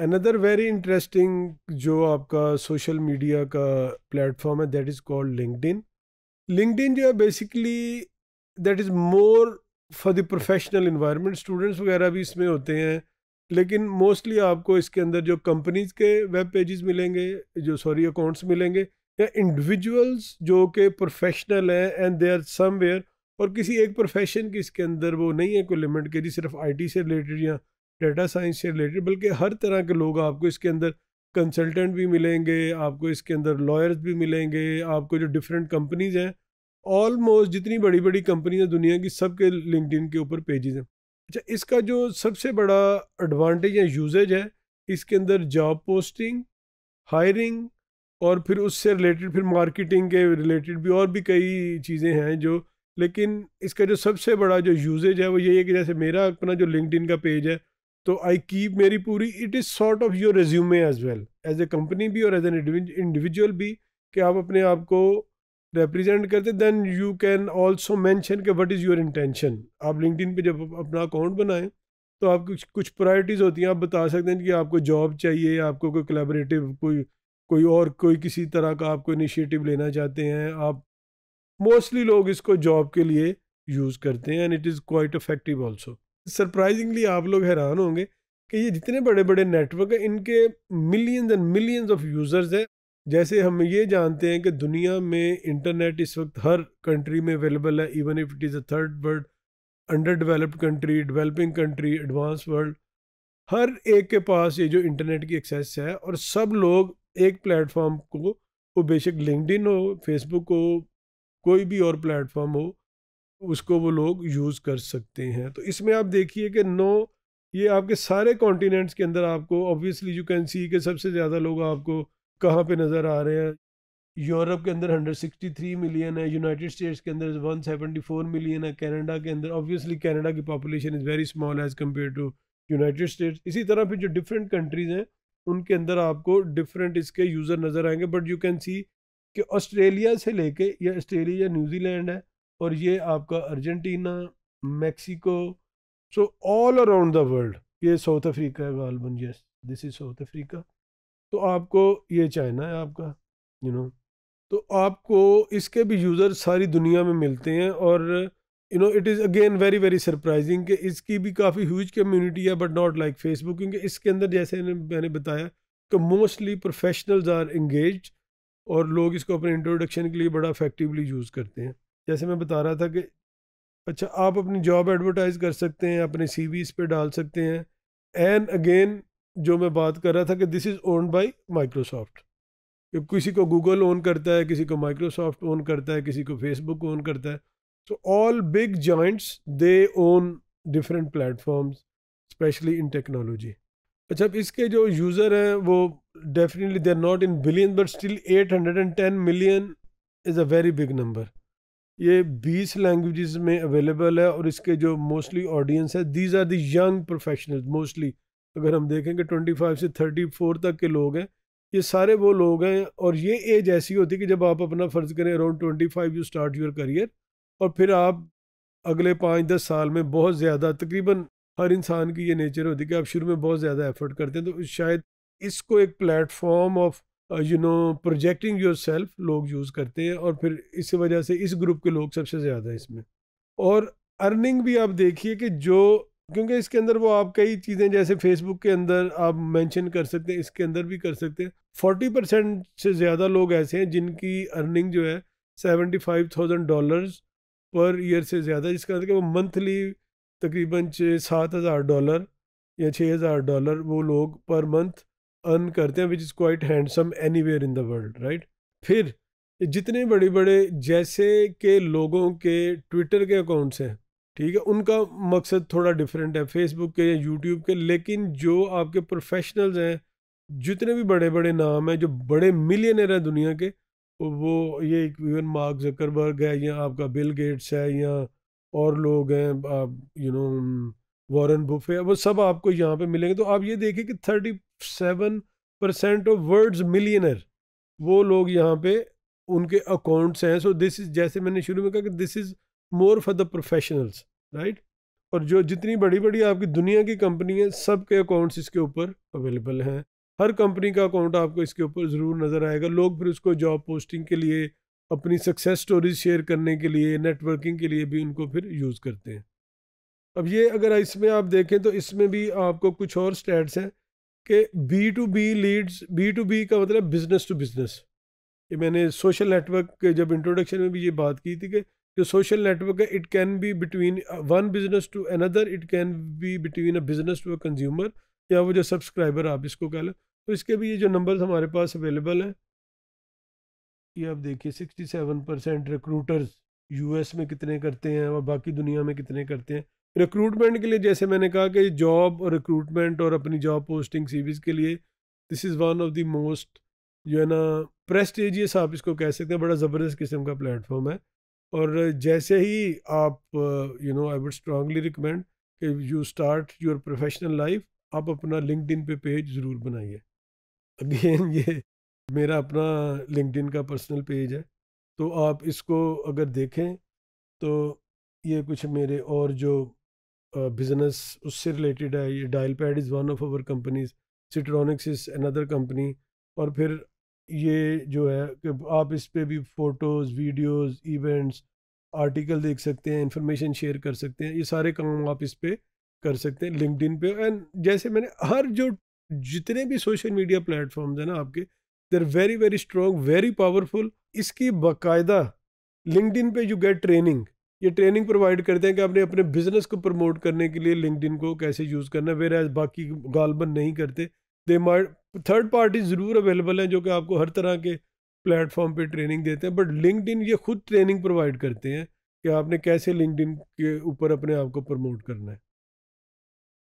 another very interesting जो आपका social media का प्लेटफॉर्म है that is called LinkedIn LinkedIn जो है basically that is more for the professional environment students वगैरह भी इसमें होते हैं लेकिन मोस्टली आपको इसके अंदर जो कंपनीज के वेब पेजेस मिलेंगे जो सॉरी अकाउंट्स मिलेंगे या इंडिविजुअल्स जो कि प्रोफेशनल हैं एंड दे आर समवेयर और किसी एक प्रोफेशन के इसके अंदर वो नहीं है कोई लिमिट के जी सिर्फ आईटी से रिलेटेड या डेटा साइंस से रिलेटेड बल्कि हर तरह के लोग आपको इसके अंदर कंसल्टेंट भी मिलेंगे आपको इसके अंदर लॉयर्स भी मिलेंगे आपको जो डिफरेंट कंपनीज हैं ऑलमोस्ट जितनी बड़ी बड़ी कंपनीज हैं दुनिया की सब के लिंकड के ऊपर पेजेज़ हैं अच्छा इसका जो सबसे बड़ा एडवांटेज या यूजेज है इसके अंदर जॉब पोस्टिंग हायरिंग और फिर उससे रिलेटेड फिर मार्केटिंग के रिलेटेड भी और भी कई चीज़ें हैं जो लेकिन इसका जो सबसे बड़ा जो यूजेज है वो यही है कि जैसे मेरा अपना जो लिंकड का पेज है तो आई कीप मेरी पूरी it is sort of your resume as well as a company भी और एज एन इंडिविजुअल भी कि आप अपने आप को रिप्रेजेंट करते then you can also mention के वट इज़ योर इंटेंशन आप लिंकड पे जब अपना अकाउंट बनाएं तो आप कुछ कुछ प्रायोरिटीज़ होती हैं आप बता सकते हैं कि आपको जॉब चाहिए आपको कोई कलेबरेटिव कोई कोई और कोई किसी तरह का आपको इनिशिएटिव लेना चाहते हैं आप मोस्टली लोग इसको जॉब के लिए यूज़ करते हैं and it is quite effective also surprisingly आप लोग हैरान होंगे कि ये जितने बड़े बड़े नेटवर्क हैं इनके millions and millions of users हैं जैसे हम ये जानते हैं कि दुनिया में इंटरनेट इस वक्त हर कंट्री में अवेलेबल है even if it is a third world under developed country developing country advance world हर एक के पास ये जो इंटरनेट की एक्सेस है और सब लोग एक प्लेटफॉर्म को वो बेशक लिंकड हो फेसबुक हो कोई भी और प्लेटफॉर्म हो उसको वो लोग यूज़ कर सकते हैं तो इसमें आप देखिए कि नो ये आपके सारे कॉन्टिनेंट्स के अंदर आपको ऑब्वियसली यू कैन सी के सबसे ज़्यादा लोग आपको कहाँ पे नज़र आ रहे हैं यूरोप के अंदर 163 मिलियन है यूनाइटेड स्टेट्स के अंदर 174 मिलियन है कनाडा के अंदर ऑब्वियसली कनाडा की population is very small as compare to United States इसी तरह फिर जो डिफरेंट कंट्रीज़ हैं उनके अंदर आपको डिफरेंट इसके यूज़र नज़र आएंगे बट यू कैन सी कि ऑस्ट्रेलिया से लेके या ऑस्ट्रेलिया न्यूजीलैंड है और ये आपका Argentina Mexico so all around the world ये साउथ अफ्रीका है गालबन yes this is South Africa तो आपको ये चाइना है आपका यू you नो know, तो आपको इसके भी यूज़र सारी दुनिया में मिलते हैं और you know it is again very very surprising कि इसकी भी काफ़ी ह्यूज कम्युनिटी है बट नॉट लाइक फेसबुक क्योंकि इसके अंदर जैसे मैंने बताया कि मोस्टली प्रोफेशनल्स आर इंगेज और लोग इसको अपने इंट्रोडक्शन के लिए बड़ा अफेक्टिवली यूज़ करते हैं जैसे मैं बता रहा था कि अच्छा आप अपनी जॉब एडवर्टाइज़ कर सकते हैं अपने सी वी पे डाल सकते हैं एंड अगेन जो मैं बात कर रहा था कि this is owned by Microsoft किसी को गूगल ओन करता है किसी को माइक्रोसॉफ्ट ओन करता है किसी को फेसबुक ओन करता है so all big giants they own different platforms specially in technology अच्छा अब इसके जो यूज़र हैं वो definitely they are not in billion but still 810 million is a very big number ये 20 लैंग्वेजेस में अवेलेबल है और इसके जो मोस्टली ऑडियंस है these are the young professionals mostly अगर हम देखें कि 25 से 34 तक के लोग हैं ये सारे वो लोग हैं और ये एज ऐसी होती है कि जब आप अपना फ़र्ज़ करें around twenty five you start your career और फिर आप अगले पाँच दस साल में बहुत ज़्यादा तकरीबन हर इंसान की ये नेचर होती है कि आप शुरू में बहुत ज़्यादा एफर्ट करते हैं तो शायद इसको एक platform of you know projecting your सेल्फ लोग यूज़ करते हैं और फिर इस वजह से इस ग्रुप के लोग सबसे ज़्यादा इसमें और अर्निंग भी आप देखिए कि जो क्योंकि इसके अंदर वो आप कई चीज़ें जैसे फेसबुक के अंदर आप मेंशन कर सकते हैं इसके अंदर भी कर सकते हैं फोर्टी परसेंट से ज़्यादा लोग ऐसे हैं जिनकी अर्निंग जो है seventy five thousand dollars per year से ज़्यादा जिसका अर्थ मतलब कि वो मंथली तकरीबन छः सात हज़ार डॉलर या छः हज़ार डॉलर वो लोग पर मंथ अर्न करते हैं which is quite handsome anywhere in the world right फिर जितने बड़े बड़े जैसे के लोगों के ट्विटर के अकाउंट्स हैं ठीक है उनका मकसद थोड़ा डिफरेंट है फेसबुक के या यूट्यूब के लेकिन जो आपके प्रोफेशनल्स हैं जितने भी बड़े बड़े नाम हैं जो बड़े मिलियनर हैं दुनिया के वो ये इवन मार्क जकरबर्ग है या आपका बिल गेट्स है या और लोग हैं आप यू नो वॉरेन बुफे वो सब आपको यहाँ पे मिलेंगे तो आप ये देखिए कि thirty seven percent of world's millionaire वो लोग यहाँ पे उनके अकाउंट्स हैं सो दिस इज़ जैसे मैंने शुरू में कहा कि this is more for the professionals right और जो जितनी बड़ी बड़ी आपकी दुनिया की कंपनी है सब के अकाउंट्स इसके ऊपर अवेलेबल हैं हर कंपनी का अकाउंट आपको इसके ऊपर ज़रूर नज़र आएगा लोग फिर उसको जॉब पोस्टिंग के लिए अपनी सक्सेस स्टोरीज शेयर करने के लिए नेटवर्किंग के लिए भी उनको फिर यूज़ करते हैं अब ये अगर इसमें आप देखें तो इसमें भी आपको कुछ और स्टैट्स हैं कि B to B leads B to B का मतलब बिजनेस टू बिजनेस ये मैंने सोशल नेटवर्क के जब इंट्रोडक्शन में भी ये बात की थी कि जो सोशल नेटवर्क है it can be between one business to another it can be between a business to a consumer या वो जो सब्सक्राइबर आप इसको कह लें तो इसके भी ये जो नंबर हमारे पास अवेलेबल हैं ये आप देखिए sixty seven percent recruiters US में कितने करते हैं और बाकी दुनिया में कितने करते हैं रिक्रूटमेंट के लिए जैसे मैंने कहा कि जॉब और रिक्रूटमेंट और अपनी जॉब पोस्टिंग सीवीज के लिए this is one of the most जो है ना प्रेस्टेजियस आप इसको कह सकते हैं बड़ा ज़बरदस्त किस्म का प्लेटफॉर्म है और जैसे ही आप you know I would strongly recommend कि you start your professional life आप अपना लिंकड पे पेज ज़रूर बनाइए अगेन ये मेरा अपना लिंकड का पर्सनल पेज है तो आप इसको अगर देखें तो ये कुछ मेरे और जो बिजनेस उससे रिलेटेड है ये dial pad is one of our companies Citronics is another company और फिर ये जो है कि आप इस पर भी फ़ोटोज़ वीडियोज़ इवेंट्स आर्टिकल देख सकते हैं इंफॉर्मेशन शेयर कर सकते हैं ये सारे काम आप इस पर कर सकते हैं लिंकड पे एंड जैसे मैंने हर जो जितने भी सोशल मीडिया प्लेटफॉर्म्स हैं ना आपके there very very strong very powerful इसकी बाकायदा लिंकड पे यू गेट ट्रेनिंग ये ट्रेनिंग प्रोवाइड करते हैं कि आपने अपने बिजनेस को प्रमोट करने के लिए लिंकड को कैसे यूज़ करना है वेर एज बाकी गालबन नहीं करते दे माइड थर्ड पार्टी ज़रूर अवेलेबल हैं जो कि आपको हर तरह के प्लेटफॉर्म पे ट्रेनिंग देते हैं बट लिंकड ये खुद ट्रेनिंग प्रोवाइड करते हैं कि आपने कैसे लिंकड के ऊपर अपने आप को प्रमोट करना है